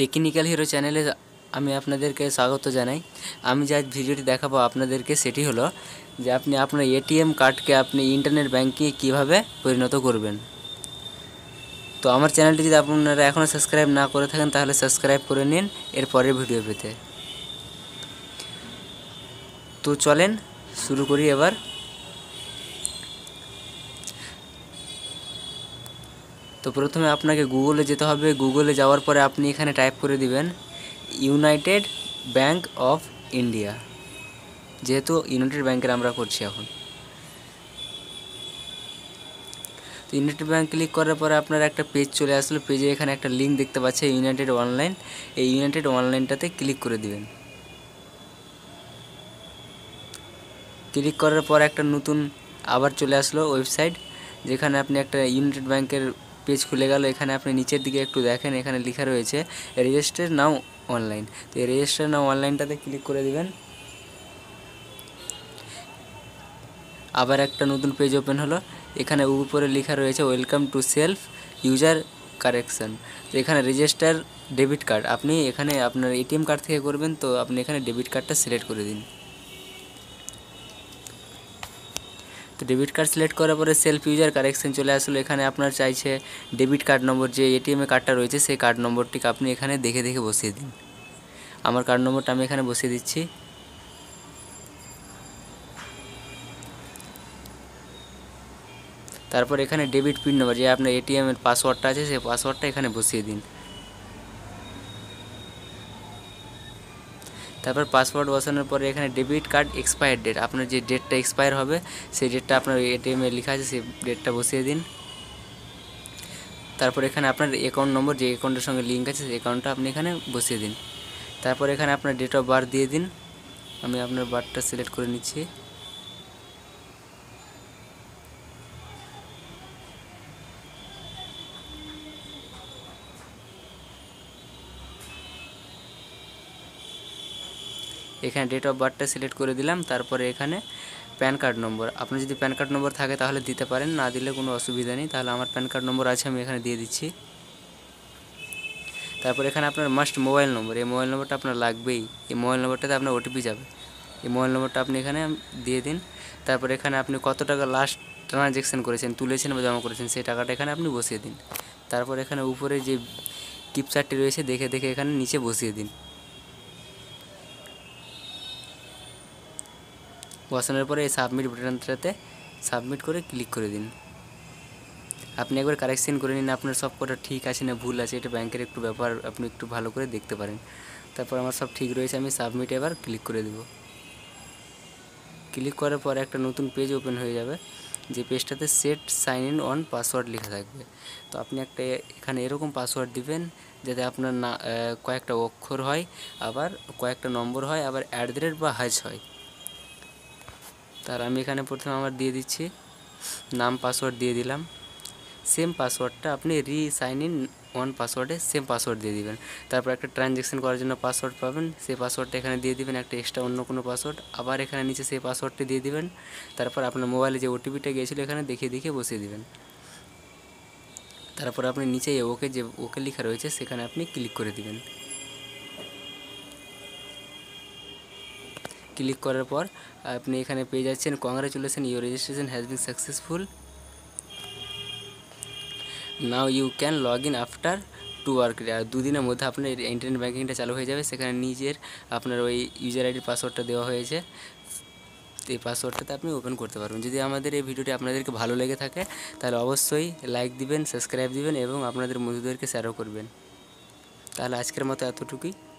technical hero চ্যানেলে আমি আপনাদেরকে স্বাগত জানাই আমি যে আজ ভিডিওটি দেখাবো আপনাদেরকে সেটি হলো যে আপনি আপনার এটিএম কার্ডকে আপনি ইন্টারনেট ব্যাঙ্কিং কীভাবে পরিণত করবেন তো আমার চ্যানেলটি যদি আপনারা এখনও সাবস্ক্রাইব না করে থাকেন তাহলে সাবস্ক্রাইব করে নিন এর পরের ভিডিও পেতে তো চলেন শুরু করি এবার তো প্রথমে আপনাকে গুগলে যেতে হবে গুগলে যাওয়ার পরে আপনি এখানে টাইপ করে দিবেন ইউনাইটেড ব্যাংক অফ ইন্ডিয়া যেহেতু ইউনাইটেড ব্যাংকের আমরা করছি এখন তো ইউনাইটেড ব্যাঙ্ক ক্লিক করার পরে আপনার একটা পেজ চলে আসলো পেজে এখানে একটা লিঙ্ক দেখতে পাচ্ছে ইউনাইটেড অনলাইন এই ইউনাইটেড অনলাইনটাতে ক্লিক করে দিবেন ক্লিক করার পর একটা নতুন আবার চলে আসলো ওয়েবসাইট যেখানে আপনি একটা ইউনাইটেড ব্যাংকের পেজ খুলে গেল এখানে আপনি নিচের দিকে একটু দেখেন এখানে লেখা রয়েছে রেজিস্টার নাও অনলাইন তো এই রেজিস্টার নাও অনলাইনটাতে ক্লিক করে দিবেন আবার একটা নতুন পেজ ওপেন হলো এখানে উপরে লেখা রয়েছে welcome to self user correction তো এখানে রেজিস্টার ডেবিট কার্ড আপনি এখানে আপনার এটিএম কার্ড থেকে করবেন তো আপনি এখানে ডেবিট কার্ডটা সিলেক্ট করে দিন তো ডেবিট কার্ড সিলেক্ট করার পরে সেলফ ইউজার কারেকশান চলে আসলো এখানে আপনার চাইছে ডেবিট কার্ড নম্বর যে এটিএমে কার্ডটা রয়েছে সেই কার্ড নম্বরটিকে আপনি এখানে দেখে দেখে বসিয়ে দিন আমার কার্ড নম্বরটা আমি এখানে বসিয়ে দিচ্ছি তারপর এখানে ডেবিট পিন নম্বর যে আপনার এটিএমের পাসওয়ার্ডটা আছে সেই পাসওয়ার্ডটা এখানে বসিয়ে দিন তারপর পাসওয়ার্ড বসানোর পরে এখানে ডেবিট কার্ড এক্সপায়ার ডেট আপনার যে ডেটটা এক্সপায়ার হবে সেই ডেটটা আপনার এটিএমে লেখা আছে সেই ডেটটা বসিয়ে দিন তারপর এখানে আপনার অ্যাকাউন্ট নম্বর যে অ্যাকাউন্টের সঙ্গে লিঙ্ক আছে সেই অ্যাকাউন্টটা আপনি এখানে বসিয়ে দিন তারপর এখানে আপনার ডেট অফ বার্থ দিয়ে দিন আমি আপনার বার্থটা সিলেক্ট করে নিচ্ছি এখানে ডেট অফ বার্থটা সিলেক্ট করে দিলাম তারপরে এখানে প্যান কার্ড নম্বর আপনি যদি প্যান কার্ড নম্বর থাকে তাহলে দিতে পারেন না দিলে কোনো অসুবিধা নেই তাহলে আমার প্যান কার্ড নম্বর আছে আমি এখানে দিয়ে দিচ্ছি তারপর এখানে আপনার মাস্ট মোবাইল নম্বর এই মোবাইল নম্বরটা আপনার লাগবেই এই মোবাইল নম্বরটাতে আপনার ওটিপি যাবে এই মোবাইল নম্বরটা আপনি এখানে দিয়ে দিন তারপর এখানে আপনি কত টাকা লাস্ট ট্রানজ্যাকশান করেছেন তুলেছেন বা জমা করেছেন সেই টাকাটা এখানে আপনি বসিয়ে দিন তারপর এখানে উপরে যে কিপচারটি রয়েছে দেখে দেখে এখানে নিচে বসিয়ে দিন বসানোর পরে এই সাবমিট বাটনটাতে সাবমিট করে ক্লিক করে দিন আপনি একবার কারেকশন করে নিন আপনার সব কটা ঠিক আছে না ভুল আছে এটা ব্যাংকের একটু ব্যাপার আপনি একটু ভালো করে দেখতে পারেন তারপর আমার সব ঠিক রয়েছে আমি সাবমিট এবার ক্লিক করে দেব ক্লিক করার পর একটা নতুন পেজ ওপেন হয়ে যাবে যে পেজটাতে set sign in on password লেখা থাকবে তো আপনি একটা এখানে এরকম পাসওয়ার্ড দিবেন যাতে আপনার না কয়েকটা অক্ষর হয় আবার কয়েকটা নম্বর হয় আবার অ্যাট বা হাজ হয় তার আমি এখানে প্রথমে আমার দিয়ে দিচ্ছি নাম পাসওয়ার্ড দিয়ে দিলাম সেম পাসওয়ার্ডটা আপনি রি সাইন ইন ওয়ান পাসওয়ার্ডে সেম পাসওয়ার্ড দিয়ে দিবেন তারপর একটা ট্রানজ্যাকশান করার জন্য পাসওয়ার্ড পাবেন সেই পাসওয়ার্ডটা এখানে দিয়ে দিবেন একটা এক্সট্রা অন্য কোনো পাসওয়ার্ড আবার এখানে নিচে সেই পাসওয়ার্ডটি দিয়ে দিবেন তারপর আপনার মোবাইলে যে ওটিপিটা গিয়েছিলো এখানে দেখিয়ে দেখিয়ে বসিয়ে দিবেন তারপর আপনি নিচে ওকে যে ওকে লেখা রয়েছে সেখানে আপনি ক্লিক করে দিবেন ক্লিক করার পর আপনি এখানে পেয়ে যাচ্ছেন congratulation your registration has been successful now you can log in after two work আর দুদিনের মধ্যে আপনার ইন্টারনেট ব্যাঙ্কিংটা চালু হয়ে যাবে সেখানে নিজের আপনার ওই ইউজার আইডির পাসওয়ার্ডটা দেওয়া হয়েছে এই পাসওয়ার্ডটাতে আপনি ওপেন করতে পারবেন যদি আমাদের এই ভিডিওটি আপনাদেরকে ভালো লেগে থাকে তাহলে অবশ্যই লাইক দিবেন সাবস্ক্রাইব দিবেন এবং আপনাদের বন্ধুদেরকে শেয়ারও করবেন তাহলে আজকের মতো এতটুকুই